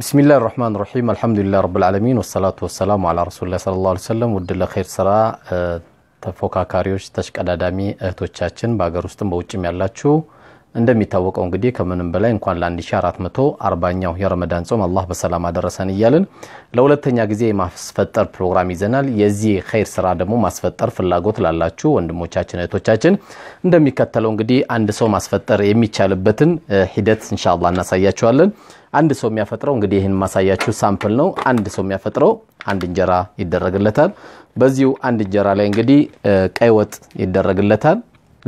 ብስሚላህ ራሕማን ራሒም አልሐምዱሊላ ረብልዓለሚን ወሰላቱ ወሰላሙ ዓላ ረሱሉላ ስለ ላ ሰለም ውድ ለኸይር ስራ ተፎካካሪዎች ተሽቀዳዳሚ እህቶቻችን በሀገር ውስጥም በውጭም ያላችሁ እንደሚታወቀው እንግዲህ ከምንም በላይ እንኳን ለ1440ኛው የረመዳን ጾም አላህ በሰላም አደረሰን እያልን ለሁለተኛ ጊዜ የማስፈጠር ፕሮግራም ይዘናል። የዚህ ኸይር ስራ ደግሞ ማስፈጠር ፍላጎት ላላችሁ ወንድሞቻችን እህቶቻችን፣ እንደሚከተለው እንግዲህ አንድ ሰው ማስፈጠር የሚቻልበትን ሂደት እንሻላ እናሳያችኋለን። አንድ ሰው የሚያፈጥረው እንግዲህ ይህን ማሳያችሁ ሳምፕል ነው። አንድ ሰው የሚያፈጥረው አንድ እንጀራ ይደረግለታል። በዚሁ አንድ እንጀራ ላይ እንግዲህ ቀይ ወጥ ይደረግለታል።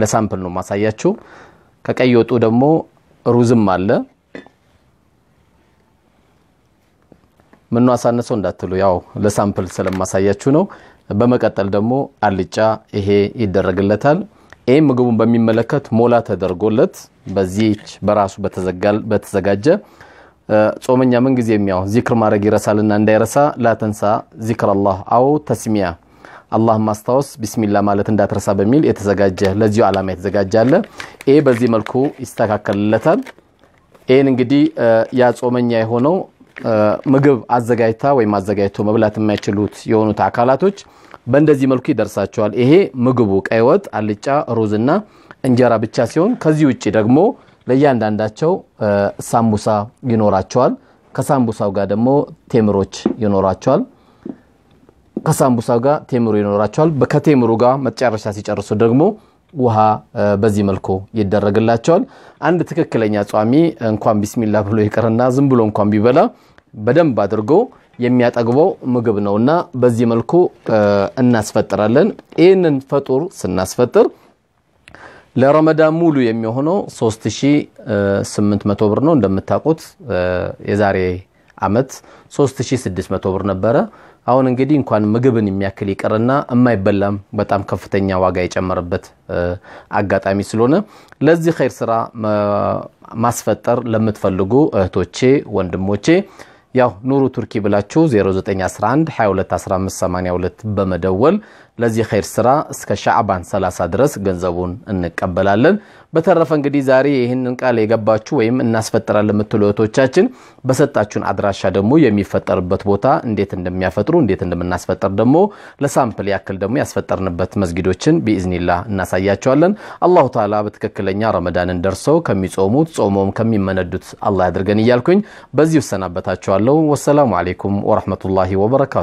ለሳምፕል ነው ማሳያችሁ ከቀይ ወጡ ደግሞ ሩዝም አለ። ምኑ አሳነሰው እንዳትሉ ያው ለሳምፕል ስለማሳያችሁ ነው። በመቀጠል ደግሞ አልጫ ይሄ ይደረግለታል። ይህ ምግቡን በሚመለከት ሞላ ተደርጎለት በዚች በራሱ በተዘጋጀ ጾመኛ ምን ጊዜ የሚያው ዚክር ማድረግ ይረሳልና እንዳይረሳ ላተንሳ ዚክር አላህ አው ተስሚያ አላህን ማስታወስ ቢስሚላ ማለት እንዳትረሳ በሚል የተዘጋጀ ለዚሁ ዓላማ የተዘጋጀ አለ። ኤ በዚህ መልኩ ይስተካከልለታል። ኤን እንግዲህ ያጾመኛ የሆነው ምግብ አዘጋጅታ ወይም አዘጋጅቶ መብላት የማይችሉት የሆኑት አካላቶች በእንደዚህ መልኩ ይደርሳቸዋል። ይሄ ምግቡ ቀይ ወጥ፣ አልጫ፣ ሩዝና እንጀራ ብቻ ሲሆን ከዚህ ውጭ ደግሞ ለእያንዳንዳቸው ሳምቡሳ ይኖራቸዋል። ከሳምቡሳው ጋር ደግሞ ቴምሮች ይኖራቸዋል። ከሳምቡሳ ጋር ቴምሩ ይኖራቸዋል። ከቴምሩ ጋር መጨረሻ ሲጨርሱ ደግሞ ውሃ በዚህ መልኩ ይደረግላቸዋል። አንድ ትክክለኛ ጿሚ እንኳን ቢስሚላ ብሎ ይቅርና ዝም ብሎ እንኳን ቢበላ በደንብ አድርጎ የሚያጠግበው ምግብ ነው እና በዚህ መልኩ እናስፈጥራለን። ይህንን ፈጡር ስናስፈጥር ለረመዳን ሙሉ የሚሆነው 3800 ብር ነው። እንደምታውቁት የዛሬ አመት 3600 ብር ነበረ። አሁን እንግዲህ እንኳን ምግብን የሚያክል ይቅርና የማይበላም በጣም ከፍተኛ ዋጋ የጨመረበት አጋጣሚ ስለሆነ ለዚህ ኸይር ስራ ማስፈጠር ለምትፈልጉ እህቶቼ፣ ወንድሞቼ ያው ኑሩ ቱርኪ ብላችሁ 0911 221582 በመደወል ለዚህ ኸይር ስራ እስከ ሻዕባን 30 ድረስ ገንዘቡን እንቀበላለን። በተረፈ እንግዲህ ዛሬ ይህንን ቃል የገባችሁ ወይም እናስፈጥራለን የምትሉ እህቶቻችን በሰጣችሁን አድራሻ ደግሞ የሚፈጠርበት ቦታ እንዴት እንደሚያፈጥሩ እንዴት እንደምናስፈጠር ደግሞ ለሳምፕል ያክል ደግሞ ያስፈጠርንበት መስጊዶችን ቢኢዝኒላ እናሳያቸዋለን። አላሁ ተዓላ በትክክለኛ ረመዳንን ደርሰው ከሚጾሙት ጾሞም ከሚመነዱት አላህ ያድርገን እያልኩኝ በዚህ እሰናበታችኋለሁ። ወሰላሙ አሌይኩም ወረሕመቱላሂ ወበረካቱ።